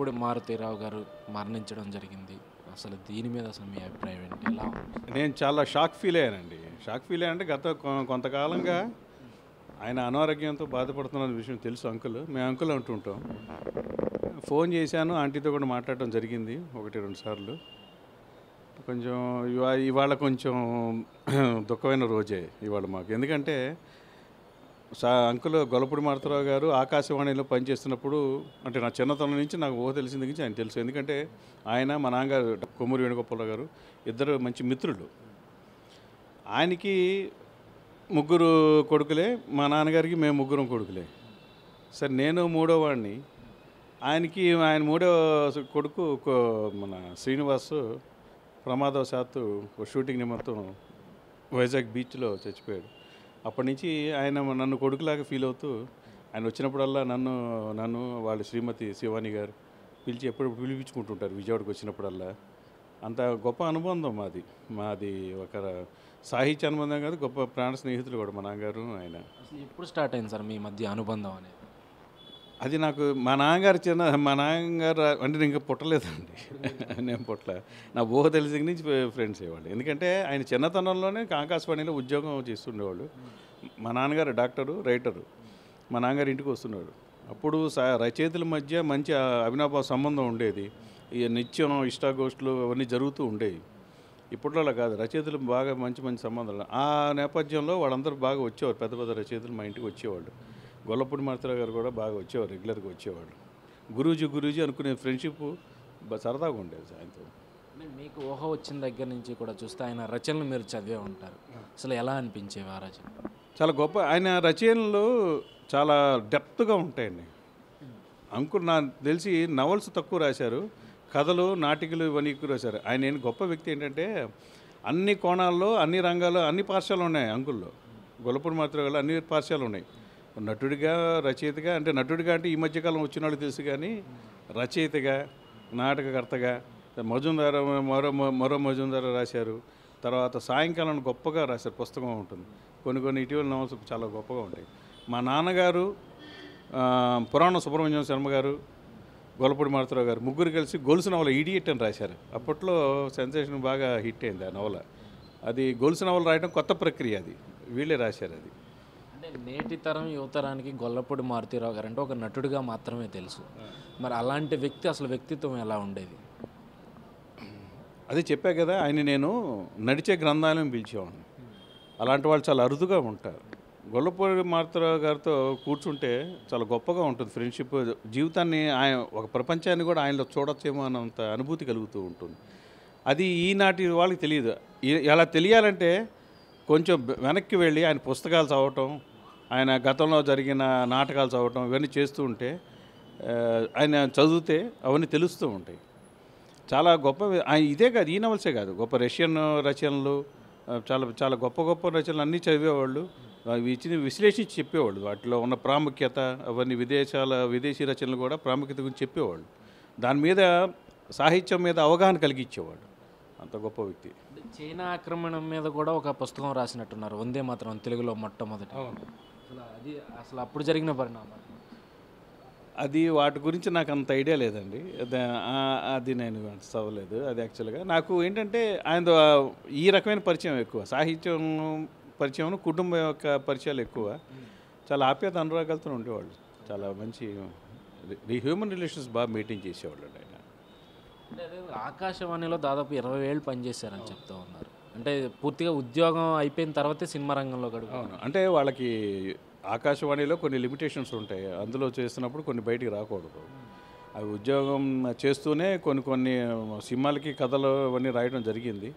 అప్పుడు మారుతీరావు గారు మరణించడం జరిగింది అసలు దీని మీద అసలు మీ అభిప్రాయం ఏంటి ఎలా నేను చాలా షాక్ ఫీల్ అయ్యానండి షాక్ ఫీల్ అయ్యానంటే గత కొంతకాలంగా ఆయన అనారోగ్యంతో బాధపడుతున్న విషయం తెలుసు అంకుల్ మేము అంకుల్ అంటుంటాం ఫోన్ చేశాను ఆంటీతో కూడా మాట్లాడటం జరిగింది ఒకటి రెండు సార్లు కొంచెం ఇవాళ కొంచెం దుఃఖమైన రోజే ఇవాళ మాకు ఎందుకంటే అంకుల్ గొలపూడి మారుతరావు గారు ఆకాశవాణిలో పనిచేస్తున్నప్పుడు అంటే నా చిన్నతనం నుంచి నాకు ఊహ తెలిసింది గురించి ఆయన తెలుసు ఎందుకంటే ఆయన మా నాన్నగారు కొమ్మూరి వేణుగోపాలరావు గారు ఇద్దరు మంచి మిత్రులు ఆయనకి ముగ్గురు కొడుకులే మా నాన్నగారికి మేము ముగ్గురం కొడుకులే సరే నేను మూడో వాడిని ఆయనకి ఆయన మూడో కొడుకు మన శ్రీనివాస్ ప్రమాదవశాత్తు షూటింగ్ నిమిత్తం వైజాగ్ బీచ్లో చచ్చిపోయాడు అప్పటి నుంచి ఆయన నన్ను కొడుకులాగా ఫీల్ అవుతూ ఆయన వచ్చినప్పుడల్లా నన్ను నన్ను వాళ్ళ శ్రీమతి శివాని గారు పిలిచి ఎప్పుడు పిలిపించుకుంటుంటారు విజయవాడకు వచ్చినప్పుడల్లా అంత గొప్ప అనుబంధం మాది మాది ఒక సాహిత్య అనుబంధం కాదు గొప్ప ప్రాణ స్నేహితులు కూడా మా నాన్నగారు ఆయన ఎప్పుడు స్టార్ట్ అయింది సార్ మీ మధ్య అనుబంధం అనేది అది నాకు మా నాన్నగారు చిన్న మా నాన్నగారు అంటే ఇంకా పుట్టలేదండి నేను పుట్టలే నా ఊహ తెలిసి నుంచి ఫ్రెండ్స్ అయ్యేవాళ్ళు ఎందుకంటే ఆయన చిన్నతనంలోనే ఆకాశవాణిలో ఉద్యోగం చేస్తుండేవాళ్ళు మా నాన్నగారు డాక్టరు రైటరు మా నాన్నగారు ఇంటికి వస్తున్నాడు అప్పుడు రచయితల మధ్య మంచి అవినాభావ సంబంధం ఉండేది ఈ నిత్యం ఇష్టాగోష్ఠులు అవన్నీ జరుగుతూ ఉండేవి ఇప్పట్లో కాదు రచయితలు బాగా మంచి మంచి సంబంధాలు ఆ నేపథ్యంలో వాళ్ళందరూ బాగా వచ్చేవారు పెద్ద పెద్ద రచయితలు మా ఇంటికి వచ్చేవాళ్ళు గొల్లపూడి మారుతరావు గారు కూడా బాగా వచ్చేవారు రెగ్యులర్గా వచ్చేవాళ్ళు గురూజీ గురూజీ అనుకునే ఫ్రెండ్షిప్ సరదాగా ఉండేది సాయంత్రం మీకు ఊహ వచ్చిన దగ్గర నుంచి కూడా చూస్తే ఆయన రచనలు మీరు చదివే ఉంటారు అసలు ఎలా అనిపించేవి ఆ రచన చాలా గొప్ప ఆయన రచనలు చాలా డెప్త్గా ఉంటాయండి అంకుర్ నా తెలిసి నవల్స్ తక్కువ రాశారు కథలు నాటికలు ఇవన్నీ ఎక్కువ రాశారు ఆయన ఏంటి గొప్ప వ్యక్తి ఏంటంటే అన్ని కోణాల్లో అన్ని రంగాల్లో అన్ని పాఠశాలలు ఉన్నాయి అంకుల్లో గొల్లపూడి మాత్రం అన్ని పాఠశాలలు ఉన్నాయి నటుడిగా రచయితగా అంటే నటుడిగా అంటే ఈ మధ్యకాలం వచ్చిన వాళ్ళు తెలుసు కానీ రచయితగా నాటకకర్తగా మజుందార మరో మరో మజుందార రాశారు తర్వాత సాయంకాలం గొప్పగా రాశారు పుస్తకం ఉంటుంది కొన్ని కొన్ని ఇటీవల నవల్స్ చాలా గొప్పగా ఉంటాయి మా నాన్నగారు పురాణ సుబ్రహ్మణ్యం శర్మ గారు గొల్లపూడి మారుతరావు గారు ముగ్గురు కలిసి గొలుసు నవల ఈడియట్ అని రాశారు అప్పట్లో సెన్సేషన్ బాగా హిట్ అయింది ఆ నవల అది గొలుసు నవల రాయడం కొత్త ప్రక్రియ అది వీళ్ళే రాశారు అది అంటే నేటి తరం యువతరానికి గొల్లపూడి మారుతీరావు గారు అంటే ఒక నటుడిగా మాత్రమే తెలుసు మరి అలాంటి వ్యక్తి అసలు వ్యక్తిత్వం ఎలా ఉండేది అది చెప్పా కదా ఆయన నేను నడిచే గ్రంథాలయం పిలిచేవాడిని అలాంటి వాళ్ళు చాలా అరుదుగా ఉంటారు గొల్లపూడి మారుతీరావు గారితో కూర్చుంటే చాలా గొప్పగా ఉంటుంది ఫ్రెండ్షిప్ జీవితాన్ని ఆయన ఒక ప్రపంచాన్ని కూడా ఆయనలో చూడొచ్చేమో అన్నంత అనుభూతి కలుగుతూ ఉంటుంది అది ఈనాటి వాళ్ళకి తెలియదు ఎలా తెలియాలంటే కొంచెం వెనక్కి వెళ్ళి ఆయన పుస్తకాలు చదవటం ఆయన గతంలో జరిగిన నాటకాలు చదవటం ఇవన్నీ చేస్తూ ఉంటే ఆయన చదివితే అవన్నీ తెలుస్తూ ఉంటాయి చాలా గొప్ప ఆయన ఇదే కాదు ఈ నవల్సే కాదు గొప్ప రష్యన్ రచనలు చాలా చాలా గొప్ప గొప్ప రచనలు అన్నీ చదివేవాళ్ళు ఇచ్చిన విశ్లేషించి చెప్పేవాళ్ళు వాటిలో ఉన్న ప్రాముఖ్యత అవన్నీ విదేశాల విదేశీ రచనలు కూడా ప్రాముఖ్యత గురించి చెప్పేవాళ్ళు దాని మీద సాహిత్యం మీద అవగాహన కలిగించేవాడు అంత గొప్ప వ్యక్తి చైనా ఆక్రమణం మీద కూడా ఒక పుస్తకం రాసినట్టున్నారు వందే మాత్రం తెలుగులో మొట్టమొదటి అసలు అది అసలు అప్పుడు జరిగిన పరిణామాలు అది వాటి గురించి నాకు అంత ఐడియా లేదండి అది నేను చదవలేదు అది యాక్చువల్గా నాకు ఏంటంటే ఆయన ఈ రకమైన పరిచయం ఎక్కువ సాహిత్యం పరిచయం కుటుంబం యొక్క పరిచయాలు ఎక్కువ చాలా ఆప్యాత అనురాగాలతో ఉండేవాళ్ళు చాలా మంచి హ్యూమన్ రిలేషన్స్ బాగా మెయింటైన్ చేసేవాళ్ళు ఆయన ఆకాశవాణిలో దాదాపు ఇరవై ఏళ్ళు పనిచేశారని చెప్తా ఉన్నారు అంటే పూర్తిగా ఉద్యోగం అయిపోయిన తర్వాతే సినిమా రంగంలో గడుగు అంటే వాళ్ళకి ఆకాశవాణిలో కొన్ని లిమిటేషన్స్ ఉంటాయి అందులో చేస్తున్నప్పుడు కొన్ని బయటికి రాకూడదు అవి ఉద్యోగం చేస్తూనే కొన్ని కొన్ని సినిమాలకి కథలు అవన్నీ రాయడం జరిగింది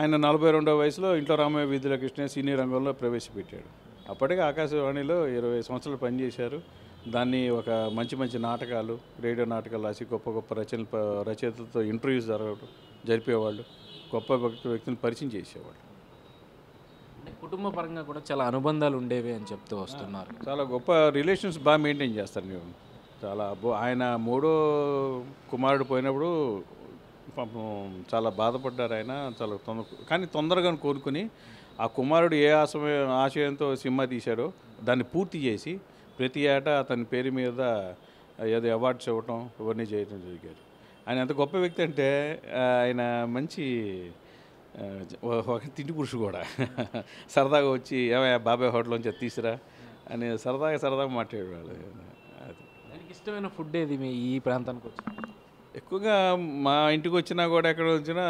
ఆయన నలభై రెండవ వయసులో ఇంట్లో రామయ్య వీధుల కృష్ణ సినీ రంగంలో ప్రవేశపెట్టాడు అప్పటికి ఆకాశవాణిలో ఇరవై సంవత్సరాలు పనిచేశారు దాన్ని ఒక మంచి మంచి నాటకాలు రేడియో నాటకాలు రాసి గొప్ప గొప్ప రచన రచయితలతో ఇంటర్వ్యూస్ జరగడం జరిపేవాళ్ళు గొప్ప వ్యక్తులను పరిచయం చేసేవాడు కుటుంబ పరంగా కూడా చాలా అనుబంధాలు ఉండేవి అని చెప్తూ వస్తున్నారు చాలా గొప్ప రిలేషన్స్ బాగా మెయింటైన్ చేస్తారు మేము చాలా ఆయన మూడో కుమారుడు పోయినప్పుడు పాపం చాలా బాధపడ్డారు ఆయన చాలా తొందర కానీ తొందరగా కోరుకుని ఆ కుమారుడు ఏ ఆశయ ఆశయంతో సినిమా తీశాడో దాన్ని పూర్తి చేసి ప్రతి ఏటా అతని పేరు మీద ఏదో అవార్డ్స్ ఇవ్వటం ఇవన్నీ చేయడం జరిగారు ఆయన ఎంత గొప్ప వ్యక్తి అంటే ఆయన మంచి ఒక తిండి పురుషు కూడా సరదాగా వచ్చి ఏమయ్యా బాబాయ్ నుంచి తీసిరా అని సరదాగా సరదాగా మాట్లాడేవాళ్ళు అది దానికి ఇష్టమైన ఫుడ్ ఏది మీ ఈ ప్రాంతానికి వచ్చి ఎక్కువగా మా ఇంటికి వచ్చినా కూడా ఎక్కడ వచ్చినా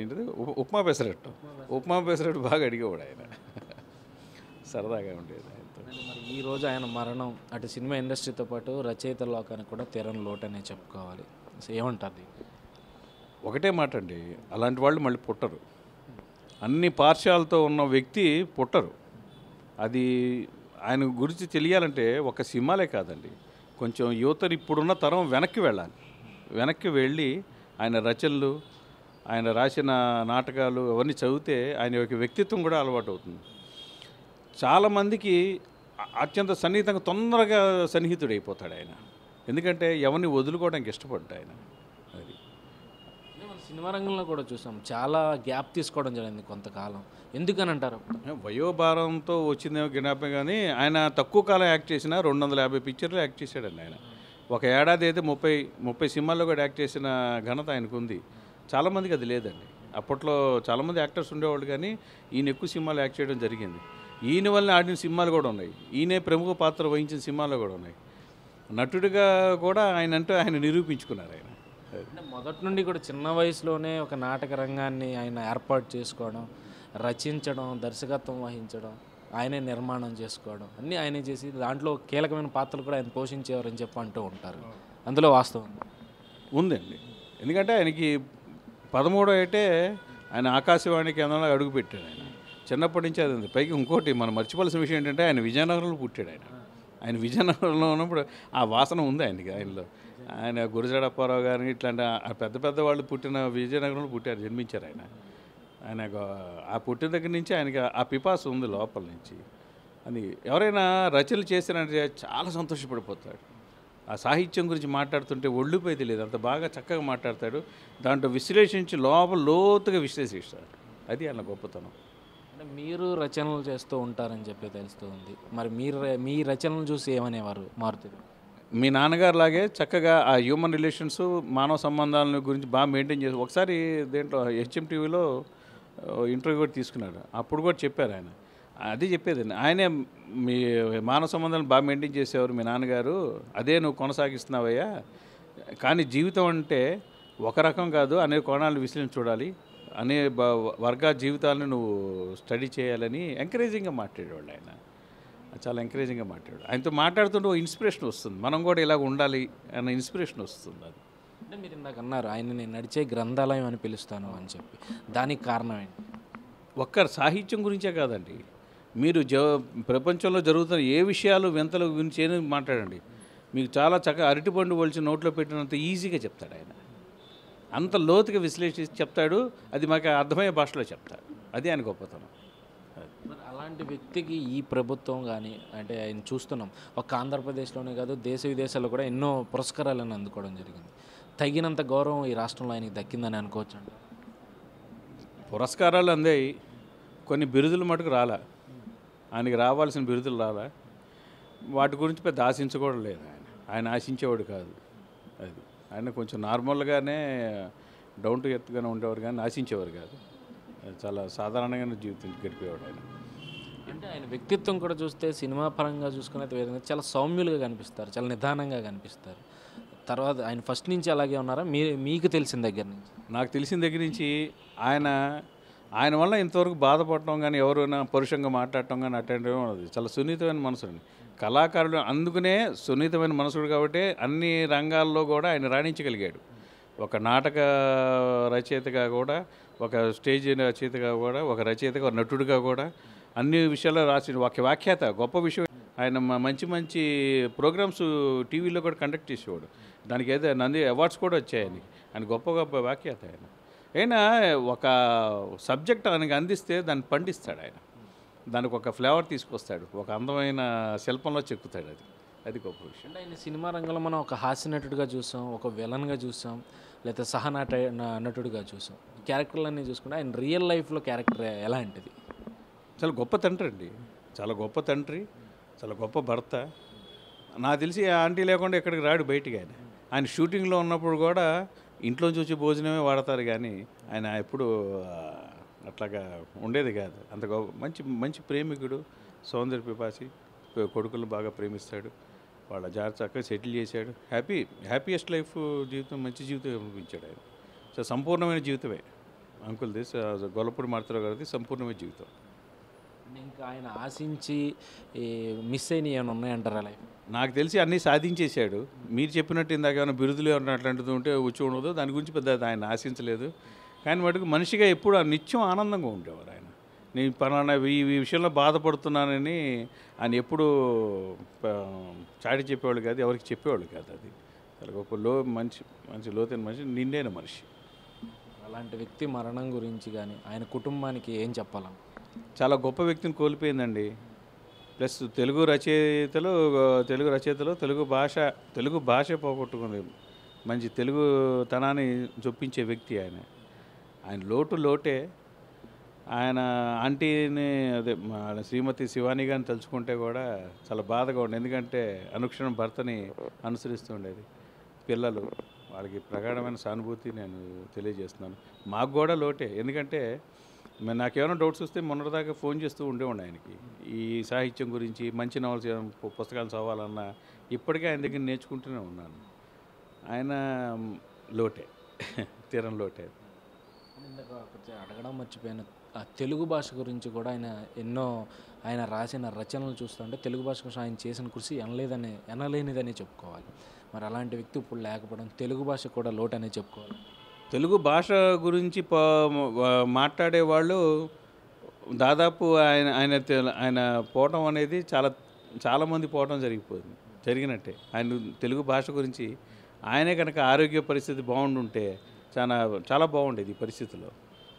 ఏంటిది ఉప్మా పెసరట్టు ఉప్మా పెసరట్టు బాగా అడిగేవాడు ఆయన సరదాగా ఉండేది ఈ రోజు ఆయన మరణం అటు సినిమా ఇండస్ట్రీతో పాటు రచయిత లోకానికి కూడా తెరని లోటనే చెప్పుకోవాలి ఏమంటారు ఒకటే మాట అండి అలాంటి వాళ్ళు మళ్ళీ పుట్టరు అన్ని పార్శ్వాలతో ఉన్న వ్యక్తి పుట్టరు అది ఆయన గురించి తెలియాలంటే ఒక సినిమాలే కాదండి కొంచెం యువతరు ఇప్పుడున్న తరం వెనక్కి వెళ్ళాలి వెనక్కి వెళ్ళి ఆయన రచనలు ఆయన రాసిన నాటకాలు అవన్నీ చదివితే ఆయన యొక్క వ్యక్తిత్వం కూడా అలవాటు అవుతుంది చాలామందికి అత్యంత సన్నిహితంగా తొందరగా సన్నిహితుడైపోతాడు ఆయన ఎందుకంటే ఎవరిని వదులుకోవడానికి ఇష్టపడ్డా అది సినిమా రంగంలో కూడా చూసాం చాలా గ్యాప్ తీసుకోవడం జరిగింది కొంతకాలం ఎందుకని అంటారు వయోభారంతో వచ్చిందేమో జ్ఞాపకం కానీ ఆయన తక్కువ కాలం యాక్ట్ చేసిన రెండు వందల యాభై పిక్చర్లు యాక్ట్ చేశాడండి ఆయన ఒక ఏడాది అయితే ముప్పై ముప్పై సినిమాల్లో కూడా యాక్ట్ చేసిన ఘనత ఆయనకు ఉంది చాలామందికి అది లేదండి అప్పట్లో చాలామంది యాక్టర్స్ ఉండేవాళ్ళు కానీ ఈయన ఎక్కువ సినిమాలు యాక్ట్ చేయడం జరిగింది ఈయన వల్ల ఆడిన సినిమాలు కూడా ఉన్నాయి ఈయనే ప్రముఖ పాత్ర వహించిన సినిమాలు కూడా ఉన్నాయి నటుడిగా కూడా ఆయన అంటే ఆయన నిరూపించుకున్నారు ఆయన మొదటి నుండి కూడా చిన్న వయసులోనే ఒక నాటక రంగాన్ని ఆయన ఏర్పాటు చేసుకోవడం రచించడం దర్శకత్వం వహించడం ఆయనే నిర్మాణం చేసుకోవడం అన్నీ ఆయనే చేసి దాంట్లో కీలకమైన పాత్రలు కూడా ఆయన పోషించేవారని చెప్పి అంటూ ఉంటారు అందులో వాస్తవం ఉందండి ఎందుకంటే ఆయనకి పదమూడో ఏటే ఆయన ఆకాశవాణి కేంద్రంలో అడుగుపెట్టాడు ఆయన చిన్నప్పటి నుంచి అది ఉంది పైకి ఇంకోటి మనం మర్చిపోవాల్సిన విషయం ఏంటంటే ఆయన విజయనగరంలో పుట్టాడు ఆయన ఆయన విజయనగరంలో ఉన్నప్పుడు ఆ వాసన ఉంది ఆయనకి ఆయనలో ఆయన గురజాడ అప్పారావు గారిని ఇట్లాంటి పెద్ద పెద్ద వాళ్ళు పుట్టిన విజయనగరంలో పుట్టారు జన్మించారు ఆయన ఆయన ఆ పుట్టిన దగ్గర నుంచి ఆయనకి ఆ పిపాస ఉంది లోపల నుంచి అని ఎవరైనా రచనలు చేసినట్టు చాలా సంతోషపడిపోతాడు ఆ సాహిత్యం గురించి మాట్లాడుతుంటే ఒళ్ళుపోయి తెలియదు అంత బాగా చక్కగా మాట్లాడతాడు దాంట్లో విశ్లేషించి లోపల లోతుగా విశ్లేషిస్తాడు అది ఆయన గొప్పతనం అంటే మీరు రచనలు చేస్తూ ఉంటారని చెప్పి తెలుస్తుంది మరి మీరు మీ రచనలు చూసి ఏమనేవారు మారుతు మీ నాన్నగారు లాగే చక్కగా ఆ హ్యూమన్ రిలేషన్స్ మానవ సంబంధాల గురించి బాగా మెయింటైన్ చేసి ఒకసారి దీంట్లో హెచ్ఎం టీవీలో ఇంటర్వ్యూ కూడా తీసుకున్నాడు అప్పుడు కూడా చెప్పారు ఆయన అది చెప్పేదండి ఆయనే మీ మానవ సంబంధాలను బాగా మెయింటైన్ చేసేవారు మీ నాన్నగారు అదే నువ్వు కొనసాగిస్తున్నావయ్యా కానీ జీవితం అంటే ఒక రకం కాదు అనే కోణాలు విశ్లేషించి చూడాలి అనే వర్గ జీవితాలను నువ్వు స్టడీ చేయాలని ఎంకరేజింగ్గా మాట్లాడేవాళ్ళు ఆయన చాలా ఎంకరేజింగ్గా మాట్లాడు ఆయనతో మాట్లాడుతుంటే ఓ ఇన్స్పిరేషన్ వస్తుంది మనం కూడా ఇలాగ ఉండాలి అన్న ఇన్స్పిరేషన్ వస్తుంది అది అంటే మీరు ఇందాక అన్నారు ఆయన నేను నడిచే గ్రంథాలయం అని పిలుస్తాను అని చెప్పి దానికి కారణం ఏంటి ఒక్క సాహిత్యం గురించే కాదండి మీరు జ ప్రపంచంలో జరుగుతున్న ఏ విషయాలు వింతలు గురించి ఏమి మాట్లాడండి మీకు చాలా చక్కగా అరటిపండు పోల్చి నోట్లో పెట్టినంత ఈజీగా చెప్తాడు ఆయన అంత లోతుగా విశ్లేషించి చెప్తాడు అది మాకు అర్థమయ్యే భాషలో చెప్తాడు అది ఆయన గొప్పతనం అలాంటి వ్యక్తికి ఈ ప్రభుత్వం కానీ అంటే ఆయన చూస్తున్నాం ఒక ఆంధ్రప్రదేశ్లోనే కాదు దేశ విదేశాల్లో కూడా ఎన్నో పురస్కారాలను అందుకోవడం జరిగింది తగినంత గౌరవం ఈ రాష్ట్రంలో ఆయనకి దక్కిందని అనుకోవచ్చు అంట పురస్కారాలు అందాయి కొన్ని బిరుదులు మటుకు రాలా ఆయనకి రావాల్సిన బిరుదులు రాలా వాటి గురించి పెద్ద ఆశించుకోవడం లేదు ఆయన ఆయన ఆశించేవాడు కాదు అది ఆయన కొంచెం నార్మల్గానే డౌన్ టు ఎత్తుగానే ఉండేవారు కానీ ఆశించేవారు కాదు చాలా సాధారణంగానే జీవితం గడిపేవాడు ఆయన అంటే ఆయన వ్యక్తిత్వం కూడా చూస్తే సినిమా పరంగా చూసుకునే విధంగా చాలా సౌమ్యులుగా కనిపిస్తారు చాలా నిదానంగా కనిపిస్తారు తర్వాత ఆయన ఫస్ట్ నుంచి అలాగే ఉన్నారా మీ మీకు తెలిసిన దగ్గర నుంచి నాకు తెలిసిన దగ్గర నుంచి ఆయన ఆయన వల్ల ఇంతవరకు బాధపడటం కానీ ఎవరైనా పరుషంగా మాట్లాడటం కానీ అటెండ్ అవ్వడం చాలా సున్నితమైన మనసుని కళాకారుడు అందుకునే సున్నితమైన మనసుడు కాబట్టి అన్ని రంగాల్లో కూడా ఆయన రాణించగలిగాడు ఒక నాటక రచయితగా కూడా ఒక స్టేజ్ రచయితగా కూడా ఒక రచయితగా నటుడిగా కూడా అన్ని విషయాల్లో రాసి ఒక వ్యాఖ్యాత గొప్ప విషయం ఆయన మంచి మంచి ప్రోగ్రామ్స్ టీవీలో కూడా కండక్ట్ చేసేవాడు దానికి ఏదో నంది అవార్డ్స్ కూడా వచ్చాయని ఆయన గొప్ప గొప్ప వ్యాఖ్యాత ఆయన అయినా ఒక సబ్జెక్ట్ ఆయనకు అందిస్తే దాన్ని పండిస్తాడు ఆయన దానికి ఒక ఫ్లేవర్ తీసుకొస్తాడు ఒక అందమైన శిల్పంలో చెక్కుతాడు అది అది గొప్ప విషయం ఆయన సినిమా రంగంలో మనం ఒక హాస్య నటుడిగా చూసాం ఒక విలన్గా చూసాం లేదా సహనాట నటుడిగా చూసాం క్యారెక్టర్లన్నీ చూసుకుంటే ఆయన రియల్ లైఫ్లో క్యారెక్టర్ ఎలాంటిది చాలా గొప్ప తండ్రి అండి చాలా గొప్ప తండ్రి చాలా గొప్ప భర్త నాకు తెలిసి ఆంటీ లేకుండా ఇక్కడికి రాడు బయటికి ఆయన ఆయన షూటింగ్లో ఉన్నప్పుడు కూడా ఇంట్లో చూసి భోజనమే వాడతారు కానీ ఆయన ఎప్పుడు అట్లాగా ఉండేది కాదు అంత మంచి మంచి ప్రేమికుడు సౌందర్య పిపాసి కొడుకులను బాగా ప్రేమిస్తాడు వాళ్ళ జార్ చక్కగా సెటిల్ చేశాడు హ్యాపీ హ్యాపీయెస్ట్ లైఫ్ జీవితం మంచి జీవితం అనిపించాడు ఆయన సో సంపూర్ణమైన జీవితమే అంకుల్ దిస్ గొల్లపూడి మారుతారావు గారిది సంపూర్ణమైన జీవితం ఇంకా ఆయన ఆశించి మిస్ అయినవి ఏమైనా ఉన్నాయంటారా లైఫ్ నాకు తెలిసి అన్నీ సాధించేశాడు మీరు చెప్పినట్టు ఇందాక ఏమైనా బిరుదులు ఏమన్నా అట్లాంటిది ఉంటే వచ్చి ఉండదు దాని గురించి పెద్ద ఆయన ఆశించలేదు కానీ మటుకు మనిషిగా ఎప్పుడు నిత్యం ఆనందంగా ఉండేవారు ఆయన నేను పలానా ఈ విషయంలో బాధపడుతున్నానని ఆయన ఎప్పుడు చాటి చెప్పేవాళ్ళు కాదు ఎవరికి చెప్పేవాళ్ళు కాదు అది అలాగే ఒక లో మంచి మంచి లోతైన మనిషి నిండైన మనిషి అలాంటి వ్యక్తి మరణం గురించి కానీ ఆయన కుటుంబానికి ఏం చెప్పాలా చాలా గొప్ప వ్యక్తిని కోల్పోయిందండి ప్లస్ తెలుగు రచయితలు తెలుగు రచయితలు తెలుగు భాష తెలుగు భాష పోగొట్టుకుంది మంచి తెలుగు తనాన్ని చొప్పించే వ్యక్తి ఆయన ఆయన లోటు లోటే ఆయన ఆంటీని అదే శ్రీమతి శివాని గారిని తలుచుకుంటే కూడా చాలా బాధగా ఉండే ఎందుకంటే అనుక్షణం భర్తని అనుసరిస్తుండేది పిల్లలు వాళ్ళకి ప్రగాఢమైన సానుభూతి నేను తెలియజేస్తున్నాను మాకు కూడా లోటే ఎందుకంటే మరి నాకేమైనా డౌట్స్ వస్తే మొన్నటిదాకా ఫోన్ చేస్తూ ఉండేవాడు ఆయనకి ఈ సాహిత్యం గురించి మంచి నవల్స్ పుస్తకాలు చదవాలన్నా ఇప్పటికే ఆయన దగ్గర నేర్చుకుంటూనే ఉన్నాను ఆయన లోటే తీరం లోటే అడగడం మర్చిపోయాను ఆ తెలుగు భాష గురించి కూడా ఆయన ఎన్నో ఆయన రాసిన రచనలు చూస్తుంటే తెలుగు భాష కోసం ఆయన చేసిన కృషి ఎనలేదని ఎనలేనిదని చెప్పుకోవాలి మరి అలాంటి వ్యక్తి ఇప్పుడు లేకపోవడం తెలుగు భాష కూడా లోటనే చెప్పుకోవాలి తెలుగు భాష గురించి మాట్లాడే వాళ్ళు దాదాపు ఆయన ఆయన ఆయన పోవటం అనేది చాలా చాలామంది పోవటం జరిగిపోయింది జరిగినట్టే ఆయన తెలుగు భాష గురించి ఆయనే కనుక ఆరోగ్య పరిస్థితి బాగుండుంటే చాలా చాలా బాగుండేది ఈ పరిస్థితిలో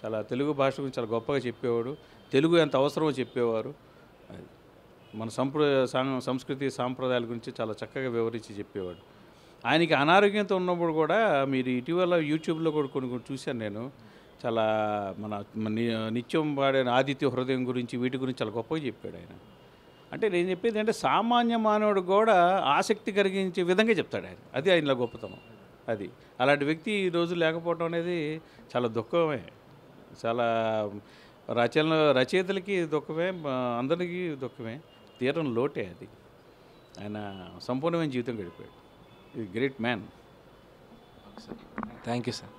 చాలా తెలుగు భాష గురించి చాలా గొప్పగా చెప్పేవాడు తెలుగు ఎంత అవసరమో చెప్పేవారు మన సంప్ర సంస్కృతి సాంప్రదాయాల గురించి చాలా చక్కగా వివరించి చెప్పేవాడు ఆయనకి అనారోగ్యంతో ఉన్నప్పుడు కూడా మీరు ఇటీవల యూట్యూబ్లో కూడా కొన్ని కొన్ని చూశాను నేను చాలా మన నిత్యం పాడే ఆదిత్య హృదయం గురించి వీటి గురించి చాలా గొప్పగా చెప్పాడు ఆయన అంటే నేను చెప్పేది అంటే సామాన్య మానవుడు కూడా ఆసక్తి కలిగించే విధంగా చెప్తాడు ఆయన అది ఆయనలో గొప్పతనం అది అలాంటి వ్యక్తి ఈ రోజు లేకపోవడం అనేది చాలా దుఃఖమే చాలా రచన రచయితలకి దుఃఖమే అందరికీ దుఃఖమే తీరం లోటే అది ఆయన సంపూర్ణమైన జీవితం గడిపాడు a great man. Thank you, sir.